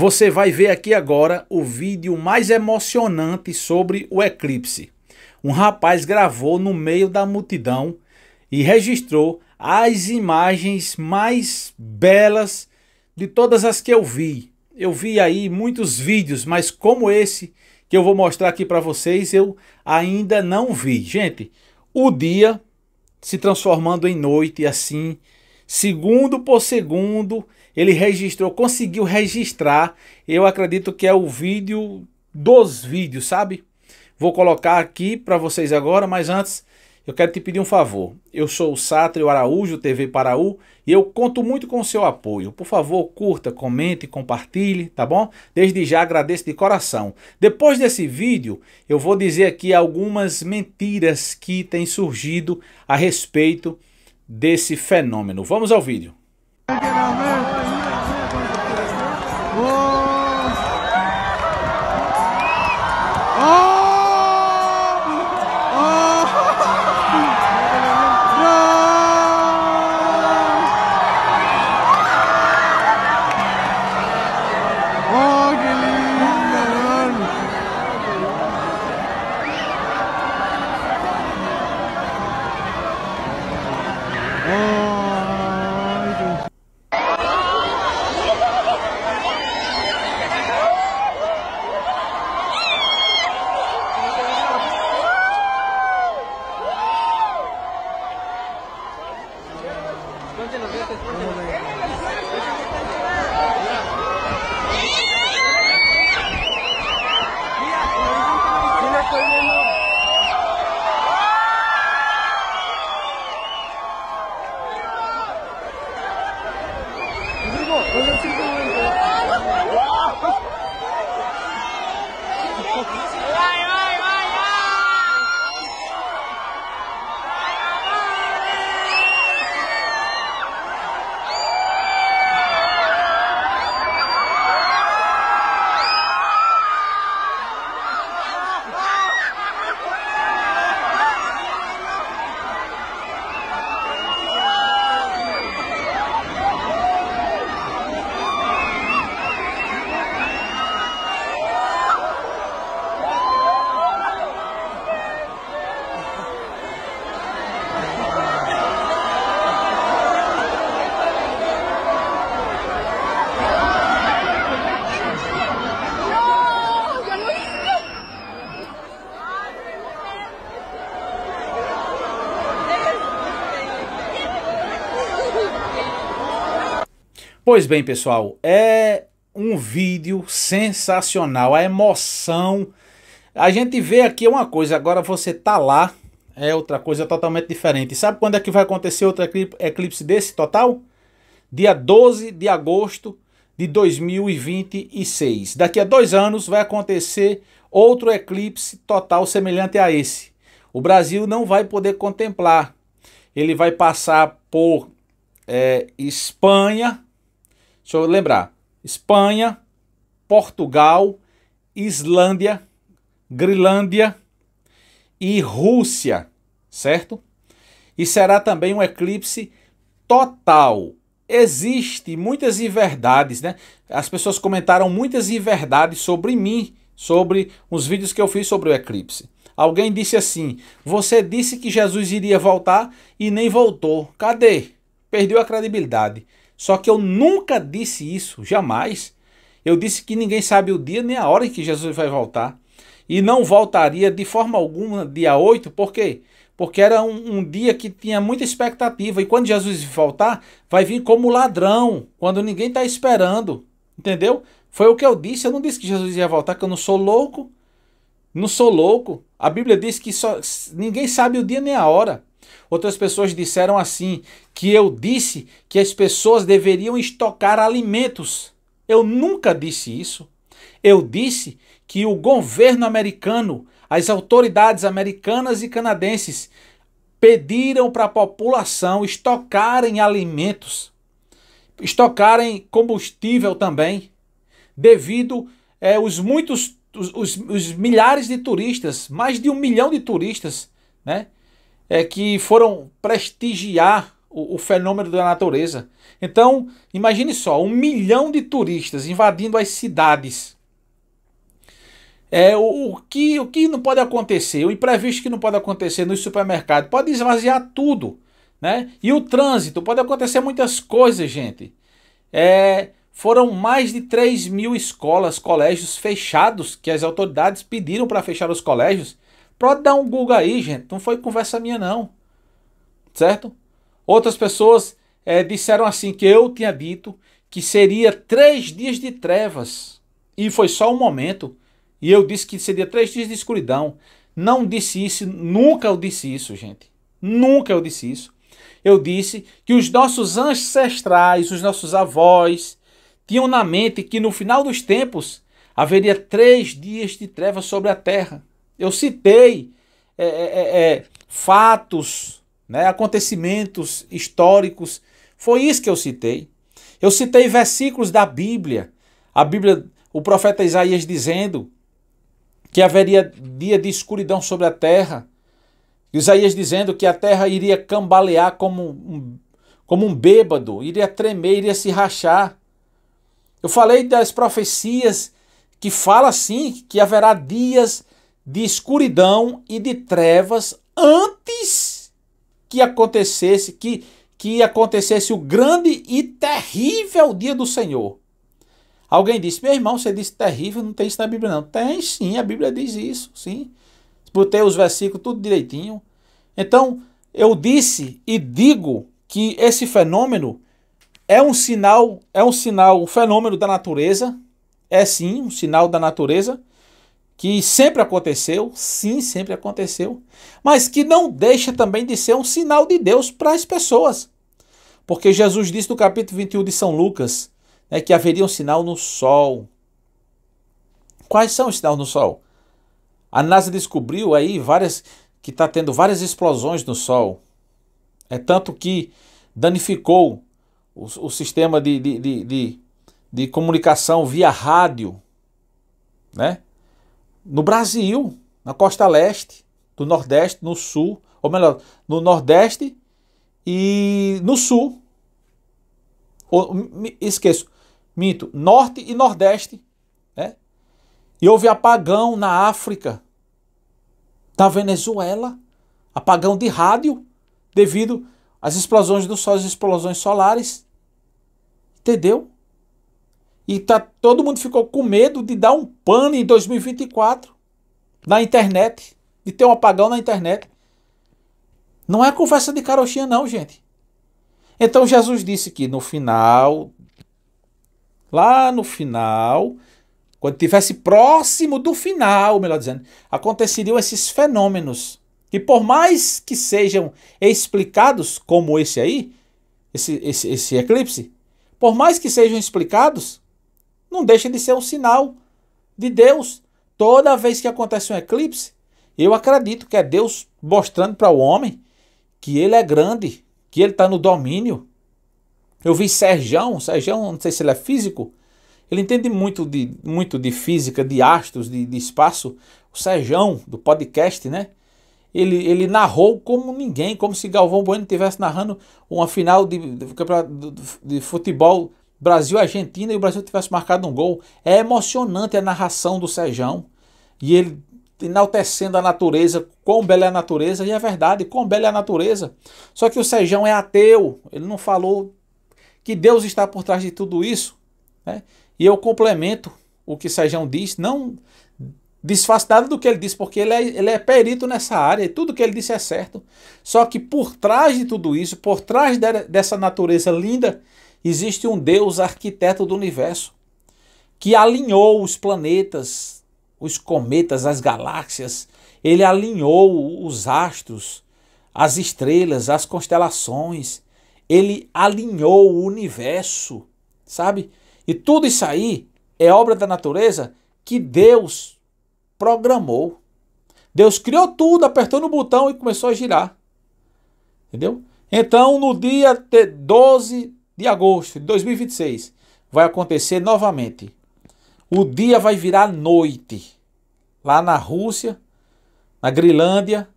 Você vai ver aqui agora o vídeo mais emocionante sobre o eclipse. Um rapaz gravou no meio da multidão e registrou as imagens mais belas de todas as que eu vi. Eu vi aí muitos vídeos, mas como esse que eu vou mostrar aqui para vocês, eu ainda não vi. Gente, o dia se transformando em noite assim, segundo por segundo, ele registrou, conseguiu registrar. Eu acredito que é o vídeo dos vídeos, sabe? Vou colocar aqui para vocês agora, mas antes eu quero te pedir um favor. Eu sou o Sátrio Araújo, TV Paraú, e eu conto muito com o seu apoio. Por favor, curta, comente, compartilhe, tá bom? Desde já agradeço de coração. Depois desse vídeo, eu vou dizer aqui algumas mentiras que têm surgido a respeito desse fenômeno. Vamos ao vídeo. 我们的进攻 Pois bem, pessoal, é um vídeo sensacional, a emoção. A gente vê aqui uma coisa, agora você tá lá, é outra coisa totalmente diferente. Sabe quando é que vai acontecer outro eclipse desse total? Dia 12 de agosto de 2026. Daqui a dois anos vai acontecer outro eclipse total semelhante a esse. O Brasil não vai poder contemplar. Ele vai passar por é, Espanha, Deixa eu lembrar. Espanha, Portugal, Islândia, Grilândia e Rússia, certo? E será também um eclipse total. Existem muitas inverdades, né? As pessoas comentaram muitas inverdades sobre mim, sobre os vídeos que eu fiz sobre o eclipse. Alguém disse assim: Você disse que Jesus iria voltar e nem voltou. Cadê? Perdeu a credibilidade. Só que eu nunca disse isso, jamais. Eu disse que ninguém sabe o dia nem a hora em que Jesus vai voltar. E não voltaria de forma alguma dia 8, por quê? Porque era um, um dia que tinha muita expectativa. E quando Jesus voltar, vai vir como ladrão, quando ninguém está esperando. Entendeu? Foi o que eu disse. Eu não disse que Jesus ia voltar, que eu não sou louco. Não sou louco. A Bíblia diz que só, ninguém sabe o dia nem a hora. Outras pessoas disseram assim: que eu disse que as pessoas deveriam estocar alimentos. Eu nunca disse isso. Eu disse que o governo americano, as autoridades americanas e canadenses pediram para a população estocarem alimentos, estocarem combustível também, devido é, os muitos, os, os, os milhares de turistas, mais de um milhão de turistas, né? é, que foram prestigiar o, o fenômeno da natureza. Então, imagine só, um milhão de turistas invadindo as cidades. É, o, o, que, o que não pode acontecer, o imprevisto que não pode acontecer no supermercado, pode esvaziar tudo. Né? E o trânsito, pode acontecer muitas coisas, gente. É, foram mais de 3 mil escolas, colégios fechados, que as autoridades pediram para fechar os colégios. Pode dar um Google aí, gente. Não foi conversa minha, não. Certo? Outras pessoas é, disseram assim que eu tinha dito que seria três dias de trevas. E foi só um momento. E eu disse que seria três dias de escuridão. Não disse isso, nunca eu disse isso, gente. Nunca eu disse isso. Eu disse que os nossos ancestrais, os nossos avós, tinham na mente que no final dos tempos haveria três dias de trevas sobre a terra. Eu citei é, é, é, é, fatos, né, acontecimentos históricos. Foi isso que eu citei. Eu citei versículos da Bíblia. A Bíblia, o profeta Isaías dizendo que haveria dia de escuridão sobre a terra. Isaías dizendo que a terra iria cambalear como um, como um bêbado, iria tremer, iria se rachar. Eu falei das profecias que fala sim que haverá dias de escuridão e de trevas antes que acontecesse que que acontecesse o grande e terrível dia do Senhor. Alguém disse: "Meu irmão, você disse terrível, não tem isso na Bíblia não". Tem sim, a Bíblia diz isso, sim. Botei os versículos tudo direitinho. Então, eu disse e digo que esse fenômeno é um sinal, é um sinal, um fenômeno da natureza, é sim um sinal da natureza, que sempre aconteceu, sim, sempre aconteceu, mas que não deixa também de ser um sinal de Deus para as pessoas. Porque Jesus disse no capítulo 21 de São Lucas né, que haveria um sinal no sol. Quais são os sinais no sol? A NASA descobriu aí várias que está tendo várias explosões no Sol. É tanto que danificou o, o sistema de de, de, de, de, comunicação via rádio, né? no Brasil, na costa leste, do Nordeste, no Sul, ou melhor, no Nordeste e no Sul. Ou, me, esqueço, minto, Norte e Nordeste. Né? E houve apagão na África, na Venezuela, apagão de rádio devido às explosões do Sol, às explosões solares. Entendeu? E tá, todo mundo ficou com medo de dar um pano em 2024 na internet, de ter um apagão na internet. Não é conversa de carochinha, não, gente. Então Jesus disse que no final, lá no final, quando estivesse próximo do final, melhor dizendo, aconteceriam esses fenômenos. E por mais que sejam explicados, como esse aí, esse, esse, esse eclipse, por mais que sejam explicados, não deixa de ser um sinal de Deus. Toda vez que acontece um eclipse, eu acredito que é Deus mostrando para o homem que ele é grande, que ele está no domínio. Eu vi Serjão, Serjão, não sei se ele é físico, ele entende muito de, muito de física, de astros, de, de espaço. O Serjão, do podcast, né? Ele, ele narrou como ninguém, como se Galvão Bueno estivesse narrando uma final de, de, de futebol Brasil e Argentina e o Brasil tivesse marcado um gol. É emocionante a narração do Sejão e ele enaltecendo a natureza, quão bela é a natureza, e é verdade, quão bela é a natureza. Só que o Sejão é ateu, ele não falou que Deus está por trás de tudo isso. Né? E eu complemento o que Sejão diz, não desfaço nada do que ele disse, porque ele é, ele é perito nessa área e tudo que ele disse é certo. Só que por trás de tudo isso, por trás de, dessa natureza linda existe um Deus arquiteto do universo que alinhou os planetas, os cometas, as galáxias, ele alinhou os astros, as estrelas, as constelações, ele alinhou o universo, sabe? E tudo isso aí é obra da natureza que Deus programou. Deus criou tudo, apertou no botão e começou a girar. Entendeu? Então, no dia 12 de agosto de 2026, vai acontecer novamente. O dia vai virar noite. Lá na Rússia, na Grilândia,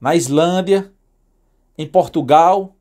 na Islândia, em Portugal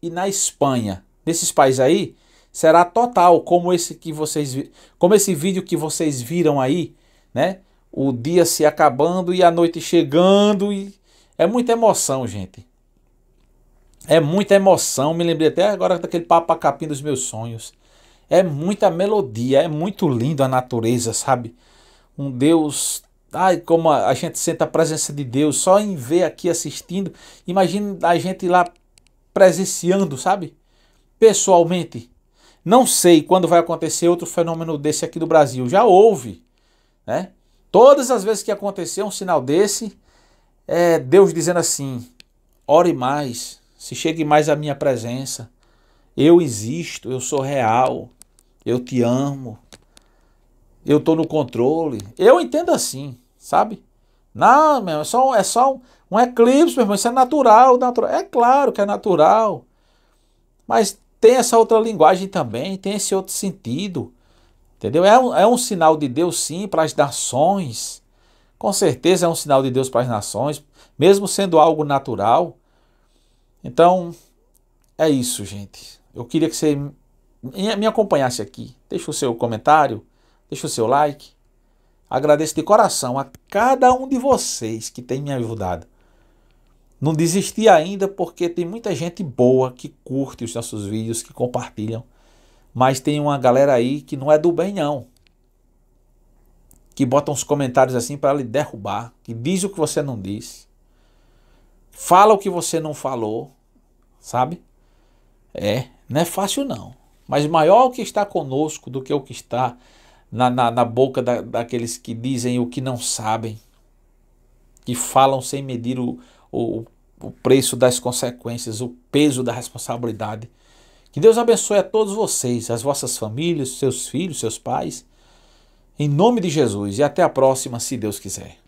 e na Espanha. Nesses países aí, será total, como esse que vocês como esse vídeo que vocês viram aí, né? O dia se acabando e a noite chegando e é muita emoção, gente. É muita emoção, me lembrei até agora daquele papacapim Capim dos meus sonhos. É muita melodia, é muito lindo a natureza, sabe? Um Deus, ai, como a gente sente a presença de Deus só em ver aqui assistindo. Imagina a gente lá presenciando, sabe? Pessoalmente. Não sei quando vai acontecer outro fenômeno desse aqui do Brasil. Já houve, né? Todas as vezes que aconteceu um sinal desse, é Deus dizendo assim: ore mais, se chegue mais à minha presença. Eu existo, eu sou real, eu te amo, eu estou no controle. Eu entendo assim, sabe? Não, meu, é só, é só um, eclipse, meu irmão, isso é natural, natural. É claro que é natural, mas tem essa outra linguagem também, tem esse outro sentido. Entendeu? É um, é um sinal de Deus, sim, para as nações. Com certeza é um sinal de Deus para as nações, mesmo sendo algo natural. Então, é isso, gente. Eu queria que você me acompanhasse aqui. Deixa o seu comentário, deixa o seu like. Agradeço de coração a cada um de vocês que tem me ajudado. Não desisti ainda porque tem muita gente boa que curte os nossos vídeos, que compartilham. Mas tem uma galera aí que não é do bem, não. Que bota uns comentários assim para lhe derrubar, que diz o que você não diz, fala o que você não falou sabe? É, não é fácil não. Mas maior o que está conosco do que o que está na, na, na boca da, daqueles que dizem o que não sabem, que falam sem medir o, o, o preço das consequências, o peso da responsabilidade. Que Deus abençoe a todos vocês, as vossas famílias, seus filhos, seus pais. Em nome de Jesus e até a próxima, se Deus quiser.